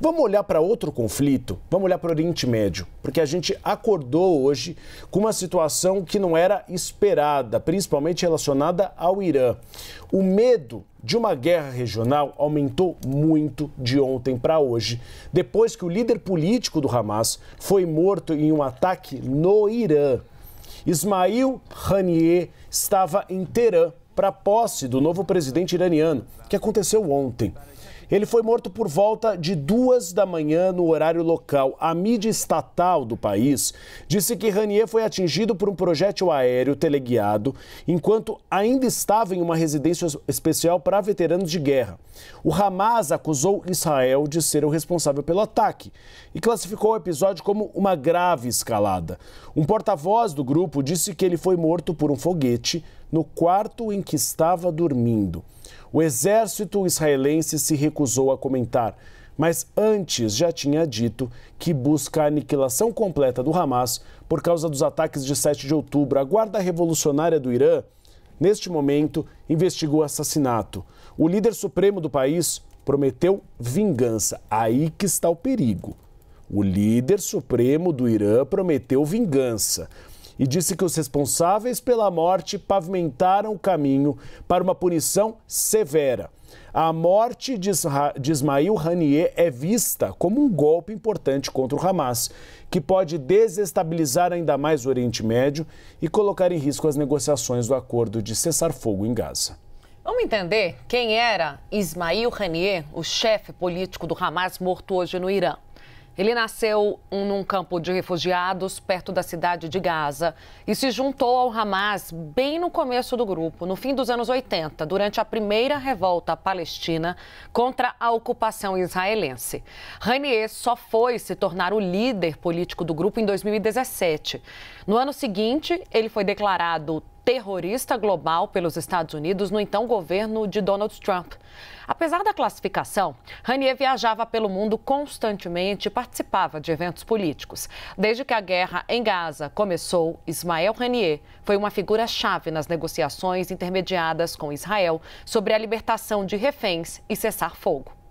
Vamos olhar para outro conflito, vamos olhar para o Oriente Médio, porque a gente acordou hoje com uma situação que não era esperada, principalmente relacionada ao Irã. O medo de uma guerra regional aumentou muito de ontem para hoje, depois que o líder político do Hamas foi morto em um ataque no Irã. Ismail Haniyeh estava em Teherã para a posse do novo presidente iraniano, que aconteceu ontem. Ele foi morto por volta de duas da manhã no horário local. A mídia estatal do país disse que Ranier foi atingido por um projétil aéreo teleguiado enquanto ainda estava em uma residência especial para veteranos de guerra. O Hamas acusou Israel de ser o responsável pelo ataque e classificou o episódio como uma grave escalada. Um porta-voz do grupo disse que ele foi morto por um foguete no quarto em que estava dormindo. O exército israelense se recusou a comentar, mas antes já tinha dito que busca a aniquilação completa do Hamas por causa dos ataques de 7 de outubro. A Guarda Revolucionária do Irã, neste momento, investigou o assassinato. O líder supremo do país prometeu vingança. Aí que está o perigo. O líder supremo do Irã prometeu vingança e disse que os responsáveis pela morte pavimentaram o caminho para uma punição severa. A morte de, Ismail Hanier é vista como um golpe importante contra o Hamas, que pode desestabilizar ainda mais o Oriente Médio e colocar em risco as negociações do acordo de cessar-fogo em Gaza. Vamos entender quem era Ismail Hanier, o chefe político do Hamas morto hoje no Irã. Ele nasceu num campo de refugiados perto da cidade de Gaza e se juntou ao Hamas bem no começo do grupo, no fim dos anos 80, durante a primeira revolta palestina contra a ocupação israelense. Ranier só foi se tornar o líder político do grupo em 2017. No ano seguinte, ele foi declarado terrorista global pelos Estados Unidos no então governo de Donald Trump. Apesar da classificação, Ranier viajava pelo mundo constantemente e participava de eventos políticos. Desde que a guerra em Gaza começou, Ismael Ranier foi uma figura-chave nas negociações intermediadas com Israel sobre a libertação de reféns e cessar fogo.